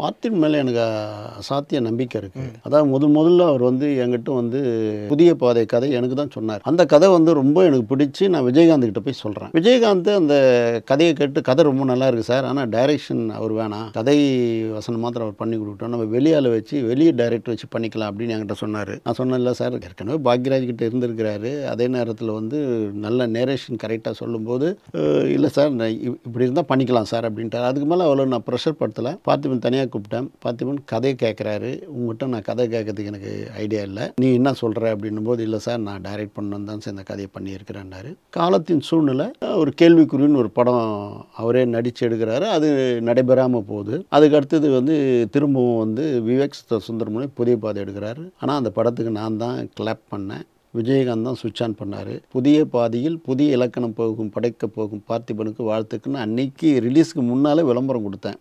மார்த்தின் மேலே எனக்கு அசாத்திய நம்பிக்கை இருக்குது அதாவது முதல் முதல்ல அவர் வந்து என்கிட்ட வந்து புதிய பாதை கதை எனக்கு தான் சொன்னார் அந்த கதை வந்து ரொம்ப எனக்கு பிடிச்சி நான் விஜயகாந்த் கிட்ட போய் சொல்கிறேன் விஜயகாந்த் அந்த கதையை கேட்டு கதை ரொம்ப நல்லா இருக்குது சார் ஆனால் டைரெக்ஷன் அவர் வேணாம் கதை வசனம் மாத்திரம் அவர் பண்ணி கொடுக்கட்டும் நம்ம வெளியால் வச்சு வெளியே டைரக்ட் வச்சு பண்ணிக்கலாம் அப்படின்னு என்கிட்ட சொன்னார் நான் இல்லை சார் ஏற்கனவே பாக்யராஜ் கிட்ட இருந்திருக்கிறாரு அதே நேரத்தில் வந்து நல்ல நேரேஷன் கரெக்டாக சொல்லும்போது இல்லை சார் இப்படி இருந்தால் பண்ணிக்கலாம் சார் அப்படின்ட்டு அதுக்கு மேலே அவ்வளோ நான் ப்ரெஷர் படுத்தலை பார்த்து தனியாக தனியாக கூப்பிட்டேன் பார்த்திபன் கதையை கேட்குறாரு உங்கள்கிட்ட நான் கதை கேட்கறதுக்கு எனக்கு ஐடியா இல்லை நீ என்ன சொல்கிற அப்படின்னும் போது இல்லை சார் நான் டைரக்ட் பண்ணணும் தான் சார் இந்த கதையை பண்ணியிருக்கிறேன்னாரு காலத்தின் சூழ்நிலை ஒரு கேள்விக்குறின்னு ஒரு படம் அவரே நடித்து எடுக்கிறாரு அது நடைபெறாமல் போகுது அதுக்கு அடுத்தது வந்து திரும்பவும் வந்து விவேக் சுந்தரமுனி புதிய பாதை எடுக்கிறாரு ஆனால் அந்த படத்துக்கு நான் தான் கிளாப் பண்ணேன் விஜயகாந்த் தான் சுவிட்ச் ஆன் பண்ணார் புதிய பாதையில் புதிய இலக்கணம் போகும் படைக்க போகும் பார்த்திபனுக்கு வாழ்த்துக்குன்னு அன்னைக்கு ரிலீஸ்க்கு முன்னாலே விளம்பரம் கொடுத்தேன்